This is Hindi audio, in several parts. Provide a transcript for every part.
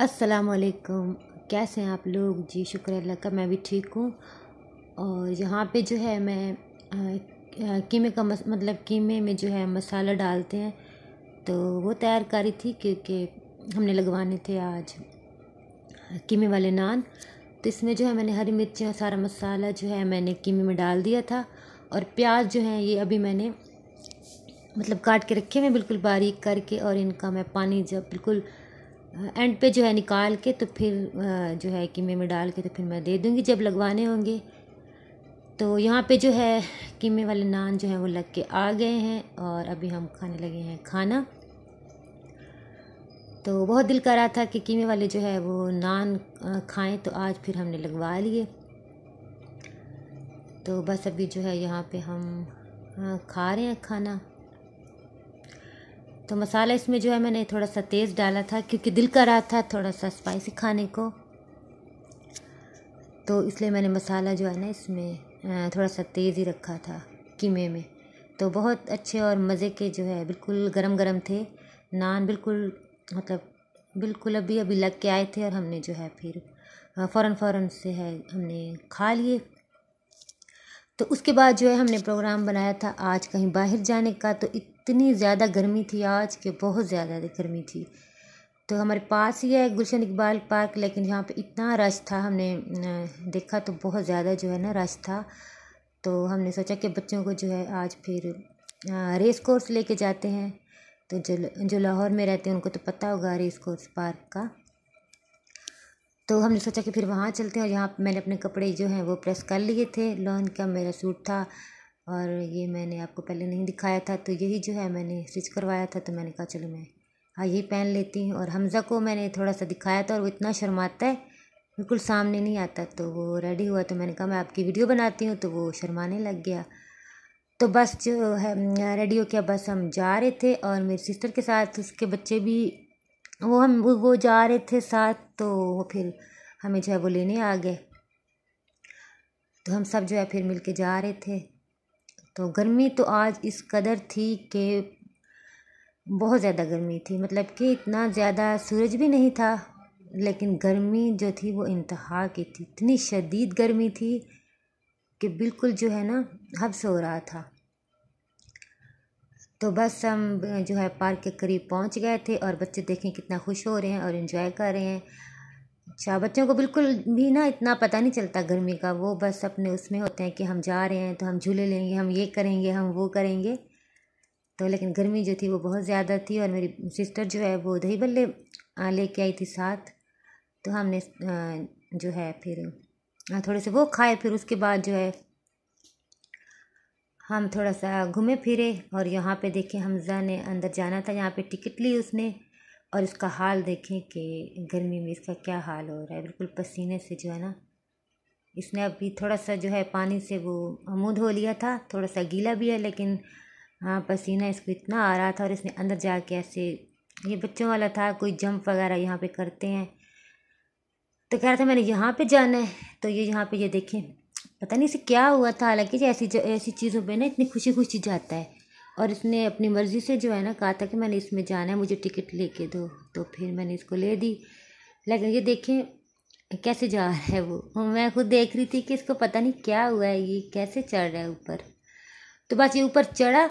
असलकम कैसे हैं आप लोग जी शुक्र अल्लाह का मैं भी ठीक हूँ और यहाँ पे जो है मैं कीमे का मस, मतलब कीमे में जो है मसाला डालते हैं तो वो तैयार करी थी क्योंकि हमने लगवाने थे आज कीमे वाले नान तो इसमें जो है मैंने हरी मिर्ची और सारा मसाला जो है मैंने कीमे में डाल दिया था और प्याज जो है ये अभी मैंने मतलब काट के रखे हुए बिल्कुल बारीक करके और इनका मैं पानी जब बिल्कुल एंड पे जो है निकाल के तो फिर जो है कीमे में डाल के तो फिर मैं दे दूँगी जब लगवाने होंगे तो यहाँ पे जो है कीमे वाले नान जो है वो लग के आ गए हैं और अभी हम खाने लगे हैं खाना तो बहुत दिल कर रहा था कि कीमे वाले जो है वो नान खाएं तो आज फिर हमने लगवा लिए तो बस अभी जो है यहाँ पे हम खा रहे हैं खाना तो मसाला इसमें जो है मैंने थोड़ा सा तेज़ डाला था क्योंकि दिल कर रहा था थोड़ा सा स्पाइसी खाने को तो इसलिए मैंने मसाला जो है ना इसमें थोड़ा सा तेज़ ही रखा था कीमे में तो बहुत अच्छे और मज़े के जो है बिल्कुल गरम गरम थे नान बिल्कुल मतलब बिल्कुल अभी अभी लग के आए थे और हमने जो है फिर फ़ौर फ़ौर से है हमने खा लिए तो उसके बाद जो है हमने प्रोग्राम बनाया था आज कहीं बाहर जाने का तो इत इतनी ज़्यादा गर्मी थी आज कि बहुत ज़्यादा गर्मी थी तो हमारे पास ही है गुलशन इकबाल पार्क लेकिन यहाँ पे इतना रश था हमने देखा तो बहुत ज़्यादा जो है ना रश था तो हमने सोचा कि बच्चों को जो है आज फिर रेस कोर्स लेके जाते हैं तो जो जो लाहौर में रहते हैं उनको तो पता होगा रेस कोर्स पार्क का तो हमने सोचा कि फिर वहाँ चलते हैं और यहाँ मैंने अपने कपड़े जो हैं वो प्रेस कर लिए थे लॉन का मेरा सूट था और ये मैंने आपको पहले नहीं दिखाया था तो यही जो है मैंने स्टिच करवाया था तो मैंने कहा चलो मैं हाँ यही पहन लेती हूँ और हमज़ा को मैंने थोड़ा सा दिखाया था और वो इतना शर्माता है बिल्कुल सामने नहीं आता तो वो रेडी हुआ तो मैंने कहा मैं आपकी वीडियो बनाती हूँ तो वो शर्माने लग गया तो बस जो है रेडी हो गया बस हम जा रहे थे और मेरी सिस्टर के साथ उसके बच्चे भी वो हम वो जा रहे थे साथ तो वो फिर हमें जो है वो लेने आ गए तो हम सब जो है फिर मिलके जा रहे थे तो गर्मी तो आज इस कदर थी कि बहुत ज़्यादा गर्मी थी मतलब कि इतना ज़्यादा सूरज भी नहीं था लेकिन गर्मी जो थी वो इंतहा की थी इतनी शदीद गर्मी थी कि बिल्कुल जो है ना हब्स हो रहा था तो बस हम जो है पार्क के करीब पहुंच गए थे और बच्चे देखें कितना खुश हो रहे हैं और इन्जॉय कर रहे हैं अच्छा बच्चों को बिल्कुल भी ना इतना पता नहीं चलता गर्मी का वो बस अपने उसमें होते हैं कि हम जा रहे हैं तो हम झूले लेंगे हम ये करेंगे हम वो करेंगे तो लेकिन गर्मी जो थी वो बहुत ज़्यादा थी और मेरी सिस्टर जो है वो दही बल्ले लेके आई थी साथ तो हमने जो है फिर थोड़े से वो खाए फिर उसके बाद जो है हम थोड़ा सा घूमे फिरे और यहाँ पे देखे हमज़ा ने अंदर जाना था यहाँ पे टिकट ली उसने और इसका हाल देखें कि गर्मी में इसका क्या हाल हो रहा है बिल्कुल पसीने से जो है ना इसने अभी थोड़ा सा जो है पानी से वो मुँह धो लिया था थोड़ा सा गीला भी है लेकिन हाँ पसीना इसको इतना आ रहा था और इसने अंदर जाके ऐसे ये बच्चों वाला था कोई जंप वगैरह यहाँ पे करते हैं तो कह रहा था मैंने यहाँ पे जाना है तो ये यहाँ पे ये देखें पता नहीं इसे क्या हुआ था हालांकि ऐसी ऐसी चीज़ों पर ना इतनी खुशी खुशी जाता है और इसने अपनी मर्ज़ी से जो है ना कहा था कि मैंने इसमें जाना है मुझे टिकट लेके दो तो फिर मैंने इसको ले दी लेकिन ये देखें कैसे जा रहा है वो मैं खुद देख रही थी कि इसको पता नहीं क्या हुआ है ये कैसे चढ़ रहा है ऊपर तो बस ये ऊपर चढ़ा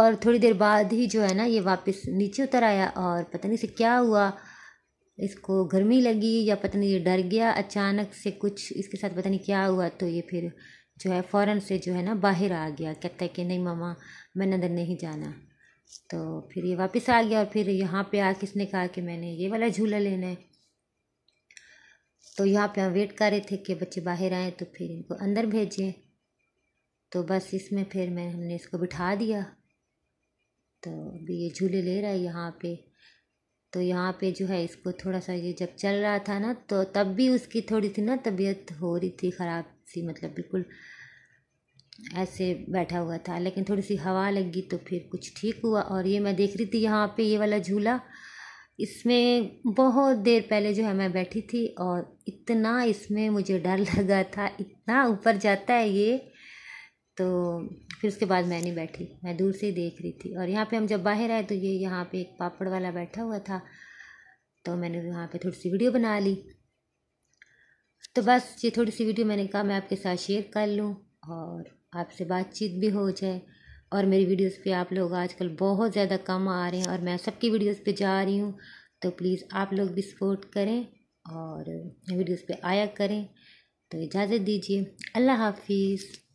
और थोड़ी देर बाद ही जो है ना ये वापस नीचे उतर आया और पता नहीं इसे क्या हुआ इसको गर्मी लगी या पता नहीं ये डर गया अचानक से कुछ इसके साथ पता नहीं क्या हुआ तो ये फिर जो है फ़ौरन से जो है ना बाहर आ गया कहता है कि नहीं मामा मैंने अंदर नहीं जाना तो फिर ये वापस आ गया और फिर यहाँ पे आ किसने कहा कि मैंने ये वाला झूला लेना है तो यहाँ पे हम वेट कर रहे थे कि बच्चे बाहर आए तो फिर इनको अंदर भेजें तो बस इसमें फिर मैं हमने इसको बिठा दिया तो अभी ये झूले ले रहा है यहाँ पे तो यहाँ पे जो है इसको थोड़ा सा ये जब चल रहा था ना तो तब भी उसकी थोड़ी सी ना तबीयत हो रही थी ख़राब सी मतलब बिल्कुल ऐसे बैठा हुआ था लेकिन थोड़ी सी हवा लगी तो फिर कुछ ठीक हुआ और ये मैं देख रही थी यहाँ पे ये वाला झूला इसमें बहुत देर पहले जो है मैं बैठी थी और इतना इसमें मुझे डर लगा था इतना ऊपर जाता है ये तो फिर उसके बाद मैं नहीं बैठी मैं दूर से ही देख रही थी और यहाँ पे हम जब बाहर आए तो ये यहाँ पे एक पापड़ वाला बैठा हुआ था तो मैंने वहाँ पे थोड़ी सी वीडियो बना ली तो बस ये थोड़ी सी वीडियो मैंने कहा मैं आपके साथ शेयर कर लूँ और आपसे बातचीत भी हो जाए और मेरी वीडियोस पे आप लोग आजकल बहुत ज़्यादा कम आ रहे हैं और मैं सबकी वीडियोस पे जा रही हूँ तो प्लीज़ आप लोग भी सपोर्ट करें और वीडियोस पे आया करें तो इजाज़त दीजिए अल्लाह हाफिज़